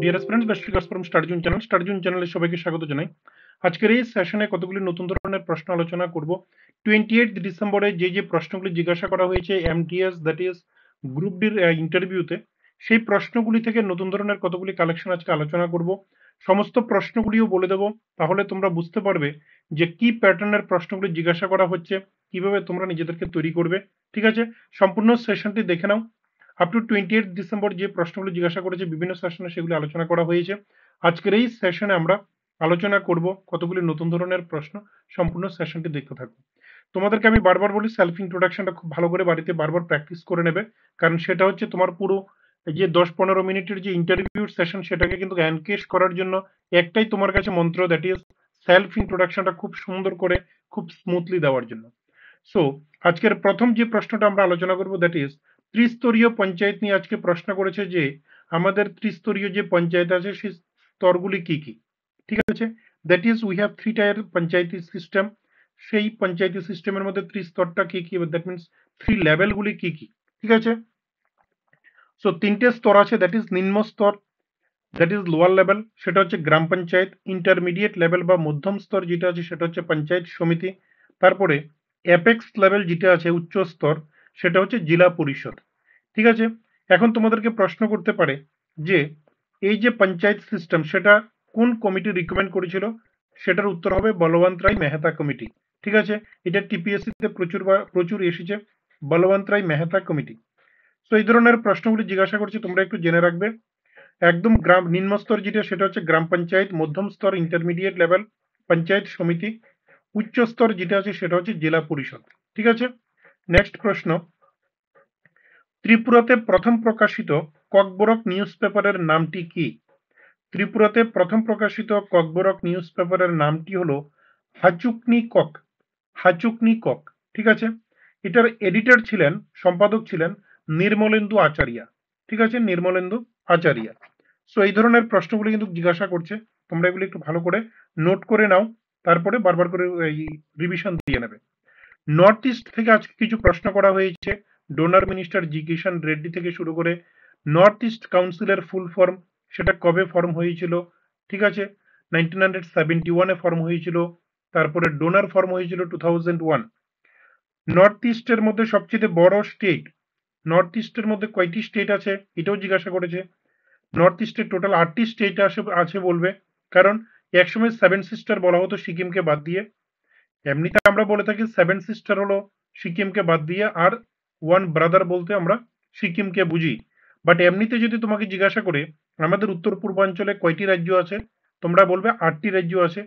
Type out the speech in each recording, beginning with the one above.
deer students best figures from স্টারজুন channel স্টারজুন চ্যানেলে সবাইকে স্বাগত জানাই আজকের এই সেশনে কতগুলি নতুন ধরনের প্রশ্ন আলোচনা করব টোয়েন্টি এইট ডিসেম্বরে যে যে প্রশ্নগুলি জিজ্ঞাসা করা হয়েছে M DS that is group ডির ইন্টারভিউতে সেই প্রশ্নগুলি থেকে নতুন ধরনের কতগুলি কালেকশন আজকে আলোচনা করব সমস্ত প্রশ্নগুলিও বলে দেব তাহলে তোমরা বুঝতে পারবে যে কি প্যাটার্নের প্রশ্নগুলি জিজ্ঞাসা করা হচ্ছে কিভাবে তোমরা নিজেদেরকে তৈরি করবে ঠিক আছে সম্পূর্ণ সেশনটি দেখে নাও up to twenty eight December যে প্রশ্নগুলো জিজ্ঞাসা করেছে বিভিন্ন সেশনে সেগুলি আলোচনা করা হয়েছে আজকের এই সেশনে আমরা আলোচনা করব কতগুলি নতুন ধরনের প্রশ্ন সম্পূর্ণ সেশনটি দেখতে থাকবো তোমাদেরকে আমি বারবার বলি সেলফ ইন্ট্রোডাকশনটা খুব ভালো করে বাড়িতে বারবার প্র্যাকটিস করে নেবে কারণ সেটা হচ্ছে তোমার পুরো যে দশ পনেরো মিনিটের যে ইন্টারভিউ সেশন সেটাকে কিন্তু এনকেশ করার জন্য একটাই তোমার কাছে মন্ত্র দ্যাট ইজ সেলফ ইন্ট্রোডাকশনটা খুব সুন্দর করে খুব স্মুথলি দেওয়ার জন্য সো আজকের প্রথম যে প্রশ্নটা আমরা আলোচনা করবো দ্যাট ইজ ত্রিস্তরীয় পঞ্চায়েত নিয়ে আজকে প্রশ্ন করেছে যে আমাদের ত্রিস্তরীয় যে পঞ্চায়েত আছে সেই স্তরগুলি কি কি ঠিক আছে that is we have three tier panchayat system সেই পঞ্চায়েত সিস্টেমের মধ্যে ত্রিস্তরটা কি কি দ্যাট মিনস থ্রি লেভেলগুলি কি কি ঠিক আছে সো তিনটে স্তর আছে দ্যাট ইজ নিম্ন স্তর দ্যাট ইজ লোয়ার লেভেল সেটা হচ্ছে গ্রাম পঞ্চায়েত ইন্টারমিডিয়েট লেভেল বা মধ্যম স্তর যেটা আছে সেটা হচ্ছে পঞ্চায়েত সমিতি তারপরে অ্যাপেক্স লেভেল যেটা আছে উচ্চ স্তর সেটা হচ্ছে জেলা পরিষদ ঠিক আছে এখন তোমাদেরকে প্রশ্ন করতে পারে যে এই যে পঞ্চায়েত সিস্টেম সেটা কোন কমিটি রিকমেন্ড করেছিল সেটার উত্তর হবে বলবন্ত রায় মেহতা কমিটি ঠিক আছে এটা টিপিএসসিতে প্রচুর প্রচুর এসেছে বলবন্ত রায় মেহতা কমিটি তো এই ধরনের প্রশ্নগুলি জিজ্ঞাসা করছি তোমরা একটু জেনে রাখবে একদম গ্রাম নিম্ন স্তর যেটা সেটা হচ্ছে গ্রাম পঞ্চায়েত মধ্যম স্তর ইন্টারমিডিয়েট লেভেল পঞ্চায়েত সমিতি উচ্চ স্তর যেটা আছে সেটা হচ্ছে জেলা পরিষদ ঠিক আছে নেক্সট প্রশ্ন ত্রিপুরাতে প্রথম প্রকাশিত ককবরক নিউজ পেপারের নামটি কি ত্রিপুরাতে প্রথম প্রকাশিত ককবরক নিউজ পেপারের নামটি হলো হাচুকনি কক হাচুকনি কক ঠিক আছে এটার এডিটর ছিলেন সম্পাদক ছিলেন নির্মলেন্দু আচারিয়া ঠিক আছে নির্মলেন্দু আচারিয়া সো এই ধরনের প্রশ্নগুলি কিন্তু জিজ্ঞাসা করছে তোমরা এগুলি একটু ভালো করে নোট করে নাও তারপরে বারবার করে এই রিভিশন দিয়ে নেবে নর্থ ইস্ট থেকে আজকে কিছু প্রশ্ন করা হয়েছে ডোনার মিনিস্টার জি কিষান রেড্ডি থেকে শুরু করে নর্থ ইস্ট কাউন্সিলের ফুল ফর্ম সেটা কবে ফর্ম হয়েছিল ঠিক আছে নাইনটিন হান্ড্রেড সেভেন্টি ওয়ানে ফর্ম হয়েছিল তারপরে ডোনার ফর্ম হয়েছিল টু থাউজেন্ড ওয়ান নর্থ ইস্টের মধ্যে সবচেয়ে বড় স্টেট নর্থ ইস্টের মধ্যে কয়টি স্টেট আছে এটাও জিজ্ঞাসা করেছে নর্থ ইস্টের টোটাল আটটি স্টেট আসে আছে বলবে কারণ একসময় সেভেন সিস্টার বলা হতো সিকিমকে বাদ দিয়ে এমনিতে আমরা বলে থাকি সেভেন সিস্টার হলো সিকিমকে বাদ দিয়ে আর ওয়ান ব্রাদার বলতে আমরা সিকিমকে বুঝি বাট এমনিতে যদি তোমাকে জিজ্ঞাসা করে আমাদের উত্তর পূর্বাঞ্চলে কয়টি রাজ্য আছে তোমরা বলবে আটটি রাজ্য আছে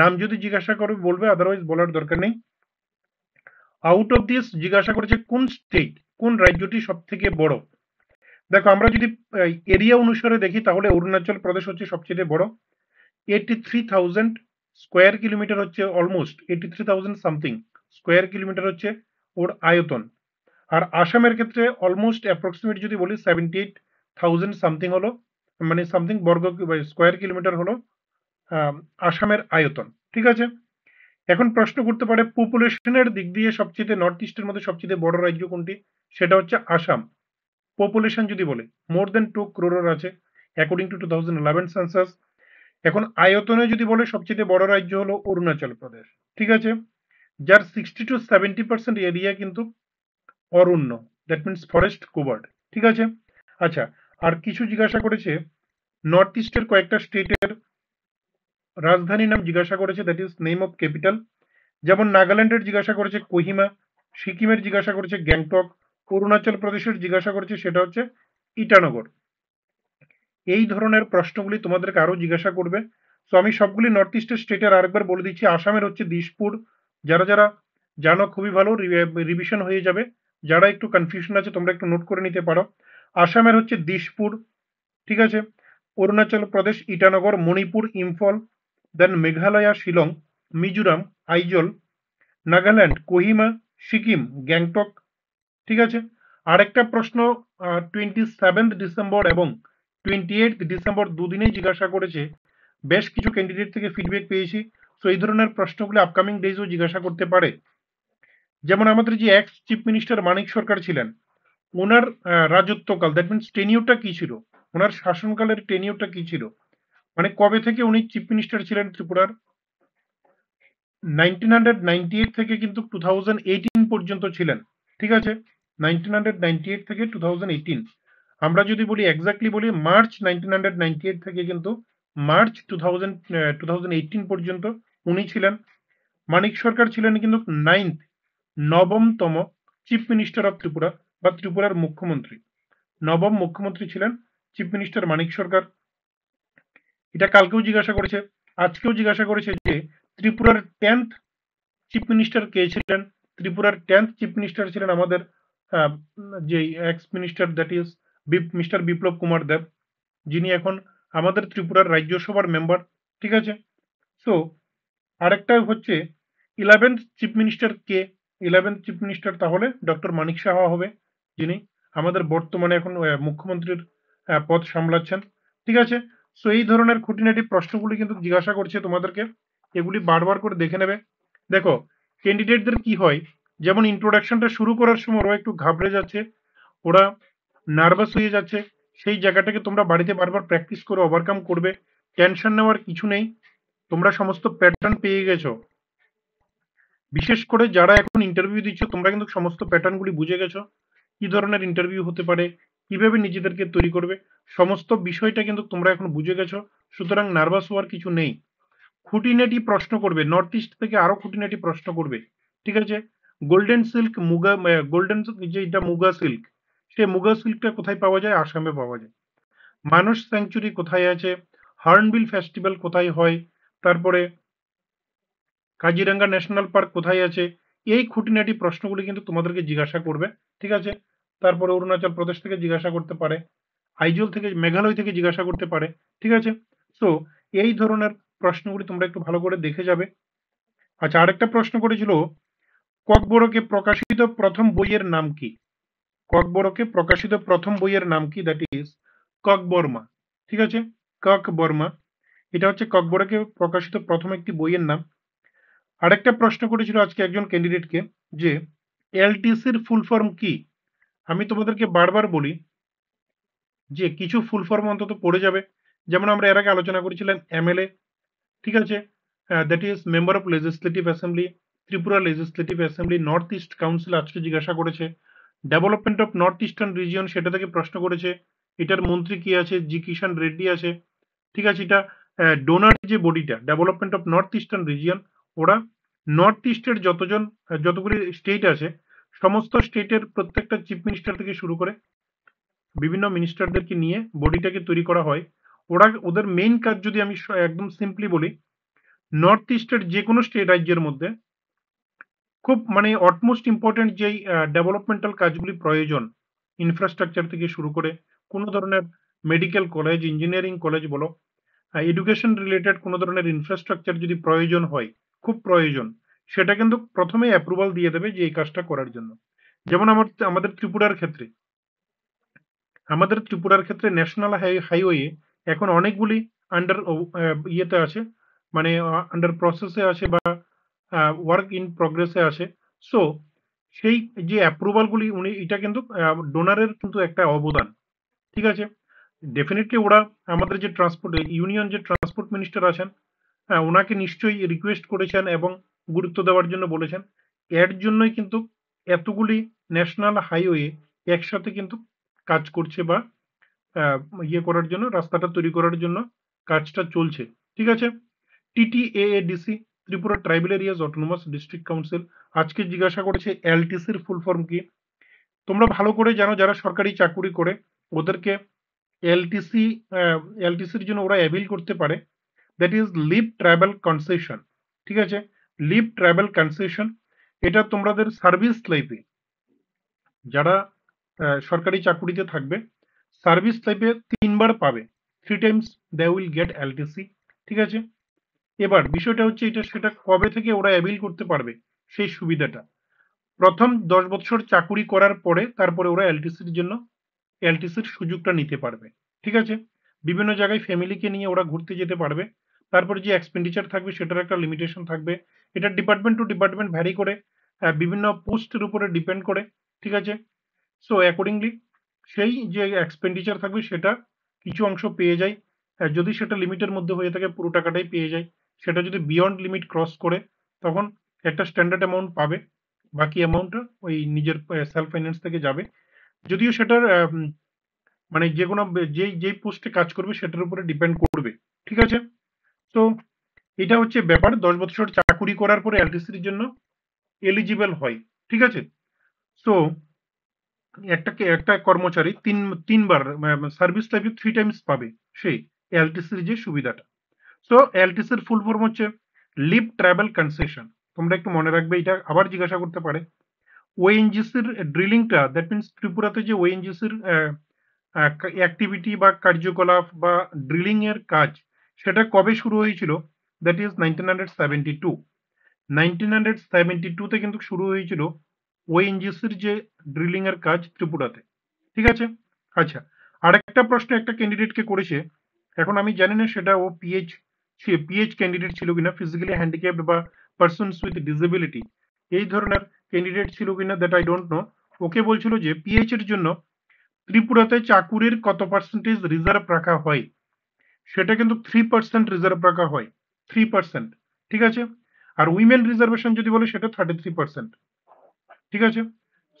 নাম যদি জিজ্ঞাসা করবে বলবে আদারওয়াইজ বলার দরকার নেই আউট অফ দিস জিজ্ঞাসা করেছে কোন স্টেট কোন রাজ্যটি সব থেকে বড় দেখো আমরা যদি এরিয়া অনুসারে দেখি তাহলে অরুণাচল প্রদেশ হচ্ছে সবচেয়ে বড় eighty three thousand square kilometre হচ্ছে almost eighty three thousand something square kilometre হচ্ছে ওর আয়তন আর আসামের ক্ষেত্রে অলমোস্ট অ্যাপ্রক্সিমেট যদি বলি সেভেন্টি এইট থাউজেন্ড সামথিং হলো মানে সামথিং বর্গ স্কোয়ার কিলোমিটার হলো আসামের আয়তন ঠিক আছে এখন প্রশ্ন করতে পারে পপুলেশনের দিক দিয়ে সবচেয়ে নর্থ ইস্টের মধ্যে সবচেয়ে বড় রাজ্য কোনটি সেটা হচ্ছে আসাম পপুলেশন যদি বলে মোর দেন টু ক্রোরোর আছে according to two thousand eleven census এখন আয়তনে যদি বলে সবচেয়ে বড় রাজ্য হলো অরুণাচল প্রদেশ ঠিক আছে যার sixty two seventy percent area কিন্তু অরণ্য দ্যাট মিনস ফরেস্ট কোভার্ড ঠিক আছে আচ্ছা আর কিছু জিজ্ঞাসা করেছে নর্থ ইস্টের কয়েকটা স্টেটের রাজধানীর নাম জিজ্ঞাসা করেছে that is name of capital যেমন নাগাল্যান্ডের জিজ্ঞাসা করেছে কোহিমা সিকিমের জিজ্ঞাসা করেছে গ্যাংটক অরুণাচল প্রদেশের জিজ্ঞাসা করেছে সেটা হচ্ছে ইটানগর এই ধরনের প্রশ্নগুলি তোমাদেরকে আরও জিজ্ঞাসা করবে সো আমি সবগুলি নর্থ ইস্টের স্টেটের আরেকবার বলে দিচ্ছি আসামের হচ্ছে দিশপুর যারা যারা জানো খুবই ভালো রিভিশন হয়ে যাবে যারা একটু কনফিউশন আছে তোমরা একটু নোট করে নিতে পারো আসামের হচ্ছে দিশপুর ঠিক আছে অরুণাচল প্রদেশ ইটানগর মণিপুর ইম্ফল দেন মেঘালয়া শিলং মিজোরাম আইজল নাগাল্যান্ড কোহিমা সিকিম গ্যাংটক ঠিক আছে আরেকটা প্রশ্ন টোয়েন্টি সেভেন্থ ডিসেম্বর এবং টোয়েন্টি এইট ডিসেম্বর দুদিনেই জিজ্ঞাসা করেছে বেশ কিছু ক্যান্ডিডেট থেকে ফিডব্যাক পেয়েছি তো এই ধরনের প্রশ্নগুলি আপকামিং ডেজও জিজ্ঞাসা করতে পারে যেমন আমাদের যে ex chief minister Manik Sarkar ছিলেন ওনার রাজত্বকাল দ্যাট মিনস টেনিউটা কি ছিল ওনার শাসনকালের টেনিউটা কি ছিল মানে কবে থেকে উনি চিফ মিনিস্টার ছিলেন ত্রিপুরার নাইনটিন হান্ড্রেড নাইনটি এইট থেকে কিন্তু টু থাউজেন্ড এইটিন পর্যন্ত ছিলেন ঠিক আছে নাইনটিন হান্ড্রেড নাইনটি এইট থেকে টু থাউজেন্ড এইটিন আমরা যদি বলি এক্স্যাক্টলি বলি March nineteen hundred ninety eight থেকে কিন্তু March two thousand two thousand eighteen পর্যন্ত উনি ছিলেন মানিক সরকার ছিলেন কিন্তু নাইন্থ নবমতম চিফ মিনিস্টার অফ ত্রিপুরা বা ত্রিপুরার মুখ্যমন্ত্রী নবম মুখ্যমন্ত্রী ছিলেন চিফ মিনিস্টার মানিক সরকার এটা কালকেও জিজ্ঞাসা করেছে আজকেও জিজ্ঞাসা করেছে যে ত্রিপুরার টেন্থ চিফ মিনিস্টার কে ছিলেন ত্রিপুরার টেন্থ চিফ মিনিস্টার ছিলেন আমাদের যে ex minister that is mister Biplab Kumar Deb যিনি এখন আমাদের ত্রিপুরার রাজ্যসভার মেম্বার ঠিক আছে সো আরেকটা হচ্ছে ইলেভেন্থ চিফ মিনিস্টার কে ইলেভেন্থ চিফ মিনিস্টার তাহলে ডক্টর মানিক সাহা হবে যিনি আমাদের বর্তমানে এখন মুখ্যমন্ত্রীর পদ সামলাচ্ছেন ঠিক আছে সো এই ধরনের খুঁটিনাটি প্রশ্নগুলি কিন্তু জিজ্ঞাসা করছে তোমাদেরকে এগুলি বারবার করে দেখে নেবে দেখো ক্যান্ডিডেটদের কি হয় যেমন ইন্ট্রোডাকশনটা শুরু করার সময় ওরা একটু ঘাবড়ে যাচ্ছে ওরা নার্ভাস হয়ে যাচ্ছে সেই জায়গাটাকে তোমরা বাড়িতে বারবার প্র্যাকটিস করে ওভারকাম করবে টেনশন নেওয়ার কিছু নেই তোমরা সমস্ত প্যাটার্ন পেয়ে গেছো বিশেষ করে যারা এখন ইন্টারভিউ দিচ্ছ তোমরা কিন্তু সমস্ত প্যাটার্নগুলি বুঝে গেছো কি ধরনের ইন্টারভিউ হতে পারে কিভাবে নিজেদেরকে তৈরি করবে সমস্ত বিষয়টা কিন্তু তোমরা এখন বুঝে গেছো সুতরাং নার্ভাস হওয়ার কিছু নেই খুঁটিনাটি প্রশ্ন করবে নর্থ ইস্ট থেকে আরো খুঁটিনাটি প্রশ্ন করবে ঠিক আছে গোল্ডেন সিল্ক মুগা গোল্ডেন যেটা মুগা সিল্ক সে মুগা সিল্কটা কোথায় পাওয়া যায় আসামে পাওয়া যায় মানুষ স্যাংচুরি কোথায় আছে হর্নবিল ফেস্টিভ্যাল কোথায় হয় তারপরে কাজিরাঙ্গা ন্যাশনাল পার্ক কোথায় আছে এই খুঁটিনাটি প্রশ্নগুলি কিন্তু তোমাদেরকে জিজ্ঞাসা করবে ঠিক আছে তারপরে অরুণাচল প্রদেশ থেকে জিজ্ঞাসা করতে পারে আইজল থেকে মেঘালয় থেকে জিজ্ঞাসা করতে পারে ঠিক আছে তো এই ধরনের প্রশ্নগুলি তোমরা একটু ভালো করে দেখে যাবে আচ্ছা আরেকটা প্রশ্ন করেছিল ককবরকে প্রকাশিত প্রথম বইয়ের নাম কি ককবরকে প্রকাশিত প্রথম বইয়ের নাম কি দ্যাট ইজ ককবর্মা ঠিক আছে ককবর্মা এটা হচ্ছে ককবরকে প্রকাশিত প্রথম একটি বইয়ের নাম আরেকটা প্রশ্ন করেছিল আজকে একজন ক্যান্ডিডেটকে যে এলটিসির ফুল ফর্ম কি আমি তোমাদেরকে বারবার বলি যে কিছু ফুল ফর্ম অন্তত পড়ে যাবে যেমন আমরা এর আগে আলোচনা করেছিলাম এমএলএ ঠিক আছে that is member of legislative assembly Tripura legislative assembly north east council আজকে জিজ্ঞাসা করেছে development of north eastern region সেটা থেকে প্রশ্ন করেছে এটার মন্ত্রী কি আছে জি কিষান রেড্ডি আছে ঠিক আছে এটা ডোনার যে বডিটা development of north eastern region ওরা নর্থ ইস্টের যতজন যতগুলি স্টেট আছে সমস্ত স্টেটের প্রত্যেকটা চিফ মিনিস্টার থেকে শুরু করে বিভিন্ন মিনিস্টারদেরকে নিয়ে বডিটাকে তৈরি করা হয় ওরা ওদের মেইন কাজ যদি আমি একদম সিম্পলি বলি নর্থ ইস্টের যে কোনো স্টেট রাজ্যের মধ্যে খুব মানে অটমোস্ট ইম্পর্টেন্ট যেই ডেভেলপমেন্টাল কাজগুলি প্রয়োজন ইনফ্রাস্ট্রাকচার থেকে শুরু করে কোনো ধরনের মেডিকেল কলেজ ইঞ্জিনিয়ারিং কলেজ বলো এডুকেশন রিলেটেড কোনো ধরনের ইনফ্রাস্ট্রাকচার যদি প্রয়োজন হয় খুব প্রয়োজন সেটা কিন্তু প্রথমে অ্যাপ্রুভাল দিয়ে দেবে যে এই কাজটা করার জন্য যেমন আমার আমাদের ত্রিপুরার ক্ষেত্রে আমাদের ত্রিপুরার ক্ষেত্রে ন্যাশনাল হাইওয়ে এখন অনেকগুলি আন্ডার ইয়েতে আছে মানে আন্ডার প্রসেসে আছে বা ওয়ার্ক ইন প্রগ্রেসে আছে সো সেই যে অ্যাপ্রুভালগুলি উনি এটা কিন্তু ডোনারের কিন্তু একটা অবদান ঠিক আছে ডেফিনেটলি ওরা আমাদের যে ট্রান্সপোর্ট ইউনিয়ন যে ট্রান্সপোর্ট মিনিস্টার আছেন হ্যাঁ, ওনাকে নিশ্চয়ই রিকোয়েস্ট করেছেন এবং গুরুত্ব দেওয়ার জন্য বলেছেন এর জন্যই কিন্তু এতগুলি ন্যাশনাল হাইওয়ে একসাথে কিন্তু কাজ করছে বা ইয়ে করার জন্য রাস্তাটা তৈরি করার জন্য কাজটা চলছে ঠিক আছে TTADC Tripura tribal areas autonomous district council আজকে জিজ্ঞাসা করেছে এলটিসির ফুল ফর্ম কি তোমরা ভালো করে জানো যারা সরকারি চাকুরি করে ওদেরকে এলটিসি এলটিসির জন্য ওরা অ্যাভিল করতে পারে that is leave tribal concession ঠিক আছে লিভ ট্রাইবাল কনসেশন এটা তোমাদের সার্ভিস লাইফে যারা সরকারি চাকুরিতে থাকবে সার্ভিস লাইফে তিনবার পাবে three times they will get LTC ঠিক আছে এবার বিষয়টা হচ্ছে এটা সেটা কবে থেকে ওরা অ্যাভেল করতে পারবে সেই সুবিধাটা প্রথম দশ বছর চাকুরি করার পরে তারপরে ওরা এলটিসির জন্য এলটিসির সুযোগটা নিতে পারবে ঠিক আছে বিভিন্ন জায়গায় ফ্যামিলিকে নিয়ে ওরা ঘুরতে যেতে পারবে তারপরে যে এক্সপেন্ডিচার থাকবে সেটার একটা লিমিটেশন থাকবে এটা ডিপার্টমেন্ট টু ডিপার্টমেন্ট ভ্যারি করে বিভিন্ন পোস্টের উপরে ডিপেন্ড করে ঠিক আছে সো অ্যাকর্ডিংলি সেই যে এক্সপেন্ডিচার থাকবে সেটা কিছু অংশ পেয়ে যায় যদি সেটা লিমিটের মধ্যে হয়ে থাকে পুরো টাকাটাই পেয়ে যায় সেটা যদি বিয়ন্ড লিমিট ক্রস করে তখন একটা স্ট্যান্ডার্ড অ্যামাউন্ট পাবে বাকি অ্যামাউন্টটা ওই নিজের সেলফ ফাইন্যান্স থেকে যাবে যদিও সেটার মানে যে কোনো যেই যেই পোস্টে কাজ করবে সেটার উপরে ডিপেন্ড করবে ঠিক আছে তো এটা হচ্ছে ব্যাপার দশ বছর চাকুরি করার পরে এলটিসির জন্য এলিজিবল হয় ঠিক আছে তো একটা একটা কর্মচারী তিন তিনবার সার্ভিস টাইপে থ্রি টাইমস পাবে সেই এলটিসির যে সুবিধাটা সো এলটিসির ফুল ফর্ম হচ্ছে লিভ ট্রাভেল কনসেশন তোমরা একটু মনে রাখবে এটা আবার জিজ্ঞাসা করতে পারে ওএনজিসির ড্রিলিংটা দ্যাট মিনস ত্রিপুরাতে যে ওএনজিসির অ্যাক্টিভিটি বা কার্যকলাপ বা ড্রিলিং এর কাজ সেটা কবে শুরু হয়েছিল that is nineteen hundred seventy two nineteen hundred seventy টুতে কিন্তু শুরু হয়েছিল ওএনজিসির যে ড্রিলিং এর কাজ ত্রিপুরাতে ঠিক আছে আচ্ছা আরেকটা প্রশ্ন একটা ক্যান্ডিডেটকে করেছে এখন আমি জানি না সেটা ও পিএইচ পিএইচ ক্যান্ডিডেট ছিল কিনা ফিজিক্যালি হ্যান্ডিক্যাপড বা পার্সনস উইথ ডিসেবিলিটি এই ধরনের ক্যান্ডিডেট ছিল কিনা that I don't know okay বলছিল যে পিএইচ এর জন্য ত্রিপুরাতে চাকুরির কত পার্সেন্টেজ রিজার্ভ রাখা হয় সেটা কিন্তু থ্রি পার্সেন্ট রিজার্ভ রাখা হয় থ্রি পার্সেন্ট ঠিক আছে আর উইমেন রিজার্ভেশন যদি বলে সেটা থার্টি থ্রি পার্সেন্ট ঠিক আছে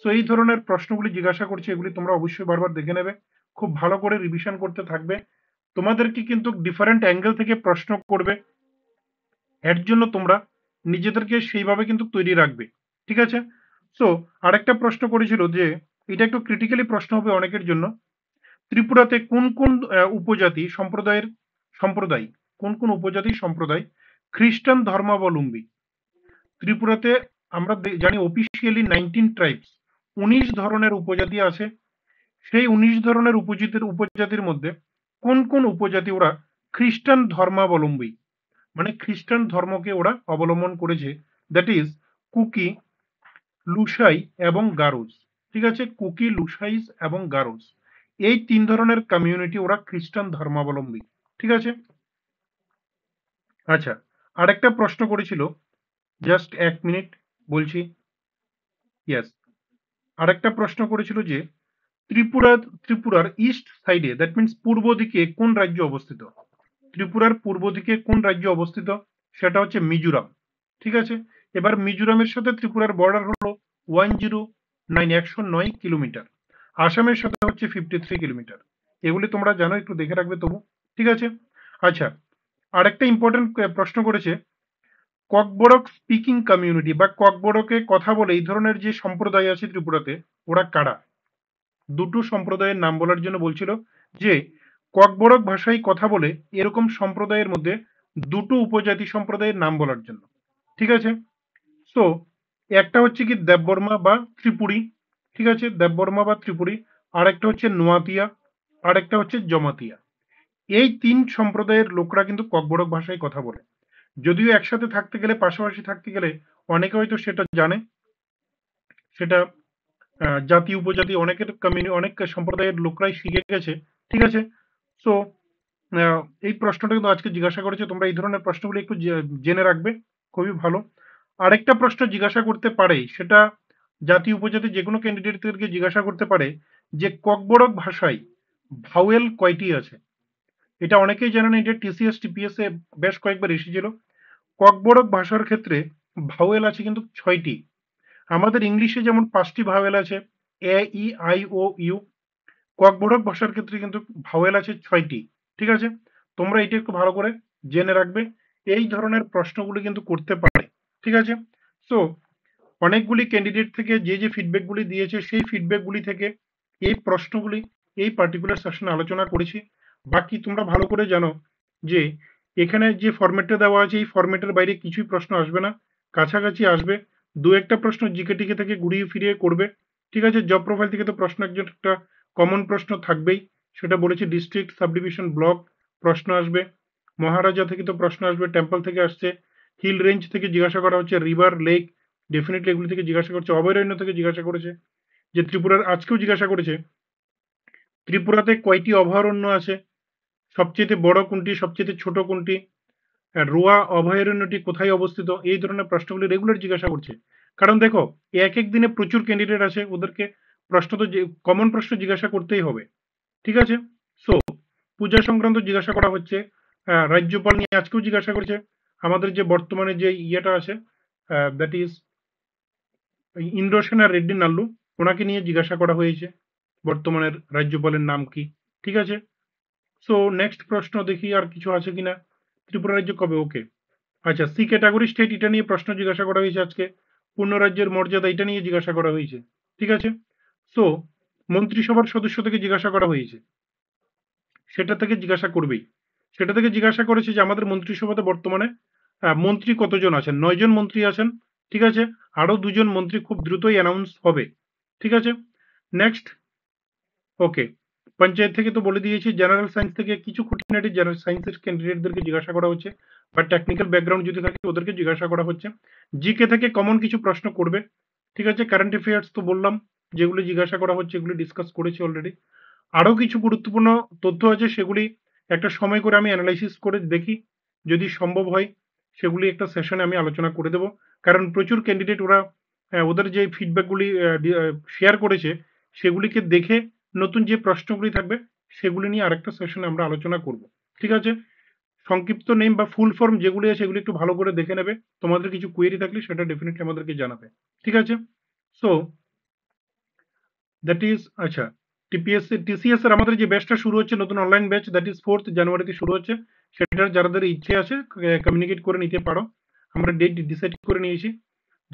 সো এই ধরনের প্রশ্নগুলি জিজ্ঞাসা করছি এগুলি তোমরা অবশ্যই বারবার দেখে নেবে খুব ভালো করে রিভিশন করতে থাকবে তোমাদেরকে কিন্তু ডিফারেন্ট অ্যাঙ্গেল থেকে প্রশ্ন করবে এর জন্য তোমরা নিজেদেরকে সেইভাবে কিন্তু তৈরি রাখবে ঠিক আছে সো আরেকটা প্রশ্ন করেছিল যে এটা একটু ক্রিটিক্যালি প্রশ্ন হবে অনেকের জন্য ত্রিপুরাতে কোন কোন উপজাতি সম্প্রদায়ের সম্প্রদায় কোন কোন উপজাতি সম্প্রদায় খ্রিস্টান ধর্মাবলম্বী ত্রিপুরাতে আমরা জানি অফিসিয়ালি নাইনটিন ট্রাইবস উনিশ ধরনের উপজাতি আছে সেই উনিশ ধরনের উপজাতির উপজাতির মধ্যে কোন কোন উপজাতি ওরা খ্রিস্টান ধর্মাবলম্বী মানে খ্রিস্টান ধর্মকে ওরা অবলম্বন করেছে দ্যাট ইজ কুকি লুসাই এবং গারুজ ঠিক আছে কুকি লুসাইস এবং গারোস এই তিন ধরনের কমিউনিটি ওরা খ্রিস্টান ধর্মাবলম্বী ঠিক আছে আচ্ছা আরেকটা প্রশ্ন করেছিল জাস্ট এক মিনিট বলছি ইয়াস আরেকটা প্রশ্ন করেছিল যে ত্রিপুরা ত্রিপুরার ইস্ট সাইডে দ্যাট মিনস পূর্ব দিকে কোন রাজ্য অবস্থিত ত্রিপুরার পূর্ব দিকে কোন রাজ্য অবস্থিত সেটা হচ্ছে মিজোরাম ঠিক আছে এবার মিজোরামের সাথে ত্রিপুরার বর্ডার হলো ওয়ান জিরো নাইন একশো নয় কিলোমিটার আসামের সাথে হচ্ছে ফিফটি থ্রি কিলোমিটার এগুলি তোমরা জানো একটু দেখে রাখবে তবু ঠিক আছে আচ্ছা আরেকটা ইম্পর্টেন্ট প্রশ্ন করেছে ককবরক স্পিকিং কমিউনিটি বা ককবরকে কথা বলে এই ধরনের যে সম্প্রদায় আছে ত্রিপুরাতে ওরা কারা দুটো সম্প্রদায়ের নাম বলার জন্য বলছিল যে ককবরক ভাষায় কথা বলে এরকম সম্প্রদায়ের মধ্যে দুটো উপজাতি সম্প্রদায়ের নাম বলার জন্য ঠিক আছে সো একটা হচ্ছে কি দেববর্মা বা ত্রিপুরী ঠিক আছে দেববর্মা বা ত্রিপুরী আরেকটা হচ্ছে নোয়াতিয়া আরেকটা হচ্ছে জমাতিয়া এই তিন সম্প্রদায়ের লোকরা কিন্তু ককবরক ভাষায় কথা বলে যদিও একসাথে থাকতে গেলে পাশাপাশি থাকতে গেলে অনেকে হয়তো সেটা জানে সেটা জাতি উপজাতি অনেকের কমিউনি অনেক সম্প্রদায়ের লোকরাই শিখে গেছে ঠিক আছে সো এই প্রশ্নটা কিন্তু আজকে জিজ্ঞাসা করেছে তোমরা এই ধরনের প্রশ্নগুলো একটু জেনে রাখবে খুবই ভালো আরেকটা প্রশ্ন জিজ্ঞাসা করতে পারে সেটা জাতি উপজাতি যে কোনো ক্যান্ডিডেটদেরকে জিজ্ঞাসা করতে পারে যে ককবরক ভাষায় ভাওয়েল কয়টি আছে এটা অনেকেই জানেন এটা টিসিএস টিপিএস এ বেশ কয়েকবার এসেছিল ককবরক ভাষার ক্ষেত্রে ভাওয়েল আছে কিন্তু ছয়টি আমাদের ইংলিশে যেমন পাঁচটি ভাওয়েল আছে A E I O U Kokborok ভাষার ক্ষেত্রে কিন্তু ভাওয়েল আছে ছয়টি ঠিক আছে তোমরা এটি একটু ভালো করে জেনে রাখবে এই ধরনের প্রশ্নগুলি কিন্তু করতে পারো ঠিক আছে সো অনেকগুলি ক্যান্ডিডেট থেকে যে যে ফিডব্যাকগুলি দিয়েছে সেই ফিডব্যাকগুলি থেকে এই প্রশ্নগুলি এই পার্টিকুলার সেশনে আলোচনা করেছি বাকি তোমরা ভালো করে জানো যে এখানে যে ফরম্যাটটা দেওয়া আছে এই ফরম্যাটের বাইরে কিছুই প্রশ্ন আসবে না কাছাকাছি আসবে দু একটা প্রশ্ন জিকে টিকে থেকে ঘুরিয়ে ফিরিয়ে করবে ঠিক আছে জব প্রোফাইল থেকে তো প্রশ্ন একজন একটা কমন প্রশ্ন থাকবেই সেটা বলেছে ডিস্ট্রিক্ট সাবডিভিশন ব্লক প্রশ্ন আসবে মহারাজা থেকে তো প্রশ্ন আসবে টেম্পল থেকে আসছে হিল রেঞ্জ থেকে জিজ্ঞাসা করা হচ্ছে রিভার লেক ডেফিনেটলি এগুলি থেকে জিজ্ঞাসা করছে অভয়ারণ্য থেকে জিজ্ঞাসা করেছে যে ত্রিপুরার আজকেও জিজ্ঞাসা করেছে ত্রিপুরাতে কয়টি অভয়ারণ্য আছে সবচেয়ে বড় কোনটি সবচেয়ে ছোট কোনটি রোয়া অভয়ারণ্যটি কোথায় অবস্থিত এই ধরনের প্রশ্নগুলি রেগুলার জিজ্ঞাসা করছে কারণ দেখো এক এক দিনে প্রচুর ক্যান্ডিডেট আছে ওদেরকে প্রশ্ন তো কমন প্রশ্ন জিজ্ঞাসা করতেই হবে ঠিক আছে সো পূজা সংক্রান্ত জিজ্ঞাসা করা হচ্ছে রাজ্যপাল নিয়ে আজকেও জিজ্ঞাসা করেছে আমাদের যে বর্তমানে যে ইয়েটা আছে দ্যাট ইজ ইন্দ্রসেনা রেড্ডি নাল্লু ওনাকে নিয়ে জিজ্ঞাসা করা হয়েছে বর্তমানের রাজ্যপালের নাম কি ঠিক আছে সো নেক্সট প্রশ্ন দেখি আর কিছু আছে কিনা ত্রিপুরা রাজ্য কবে ওকে আচ্ছা সি ক্যাটাগরি স্টেট এটা নিয়ে প্রশ্ন জিজ্ঞাসা করা হয়েছে আজকে পূর্ণ রাজ্যের মর্যাদা এটা নিয়ে জিজ্ঞাসা করা হয়েছে ঠিক আছে সো মন্ত্রিসভার সদস্য থেকে জিজ্ঞাসা করা হয়েছে সেটা থেকে জিজ্ঞাসা করবেই সেটা থেকে জিজ্ঞাসা করেছে যে আমাদের মন্ত্রিসভাতে বর্তমানে হ্যাঁ, মন্ত্রী কতজন আছেন নয়জন মন্ত্রী আছেন ঠিক আছে আরও দুজন মন্ত্রী খুব দ্রুতই অ্যানাউন্স হবে ঠিক আছে নেক্সট ওকে পঞ্চায়েত থেকে তো বলে দিয়েছি জেনারেল সায়েন্স থেকে কিছু খুঁটিনাটি জেনারেল সায়েন্সের ক্যান্ডিডেটদেরকে জিজ্ঞাসা করা হচ্ছে বা টেকনিক্যাল ব্যাকগ্রাউন্ড যদি থাকে ওদেরকে জিজ্ঞাসা করা হচ্ছে জিকে থেকে কমন কিছু প্রশ্ন করবে ঠিক আছে কারেন্ট অ্যাফেয়ার্স তো বললাম যেগুলি জিজ্ঞাসা করা হচ্ছে এগুলি ডিসকাস করেছি অলরেডি আরও কিছু গুরুত্বপূর্ণ তথ্য আছে সেগুলি একটা সময় করে আমি অ্যানালাইসিস করে দেখি যদি সম্ভব হয় সেগুলি একটা সেশনে আমি আলোচনা করে দেবো কারণ প্রচুর ক্যান্ডিডেট ওরা ওদের যে ফিডব্যাকগুলি শেয়ার করেছে সেগুলিকে দেখে নতুন যে প্রশ্নগুলি থাকবে সেগুলি নিয়ে আরেকটা সেশনে আমরা আলোচনা করব ঠিক আছে সংক্ষিপ্ত নেম বা ফুল ফর্ম যেগুলি আছে সেগুলি একটু ভালো করে দেখে নেবে তোমাদের কিছু কোয়েরি থাকলে সেটা ডেফিনেটলি আমাদেরকে জানাবে ঠিক আছে সো দ্যাট ইজ আচ্ছা টিপিএস টিসিএস এর আমাদের যে ব্যাচটা শুরু হচ্ছে নতুন online batch that is fourth জানুয়ারিতে শুরু হচ্ছে সেটার যারা ইচ্ছে আছে কমিউনিকেট করে নিতে পারো আমরা ডেট ডিসাইড করে নিয়েছি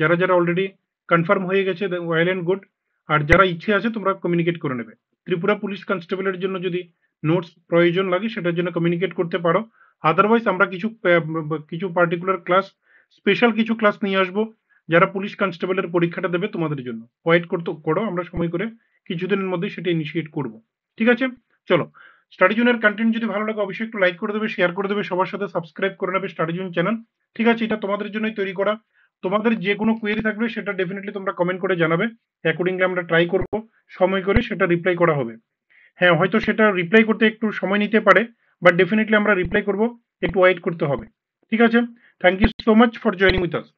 যারা যারা অলরেডি কনফার্ম হয়ে গেছে ওয়েল অ্যান্ড গুড আর যারা ইচ্ছে আছে তোমরা কমিউনিকেট করে নেবে ত্রিপুরা পুলিশ কনস্টেবলের জন্য যদি নোটস প্রয়োজন লাগে সেটার জন্য কমিউনিকেট করতে পারো আদারওয়াইজ আমরা কিছু কিছু পার্টিকুলার ক্লাস স্পেশাল কিছু ক্লাস নিয়ে আসবো যারা পুলিশ কনস্টেবলের পরীক্ষাটা দেবে তোমাদের জন্য ওয়েট করতে করো আমরা সময় করে কিছুদিনের মধ্যে সেটা ইনিশিয়েট করব ঠিক আছে চলো স্টাডি জুনের কন্টেন্ট যদি ভালো লাগে অবশ্যই একটু লাইক করে দেবে শেয়ার করে দেবে সবার সাথে সাবস্ক্রাইব করে নেবে স্টাডি জুন চ্যানেল ঠিক আছে এটা তোমাদের জন্যই তৈরি করা তোমাদের যে কোনো কোয়েরি থাকবে সেটা ডেফিনেটলি তোমরা কমেন্ট করে জানাবে অ্যাকর্ডিংলি আমরা ট্রাই করব সময় করে সেটা রিপ্লাই করা হবে হ্যাঁ হয়তো সেটা রিপ্লাই করতে একটু সময় নিতে পারে বাট ডেফিনেটলি আমরা রিপ্লাই করব একটু ওয়েট করতে হবে ঠিক আছে thank you so much for joining with us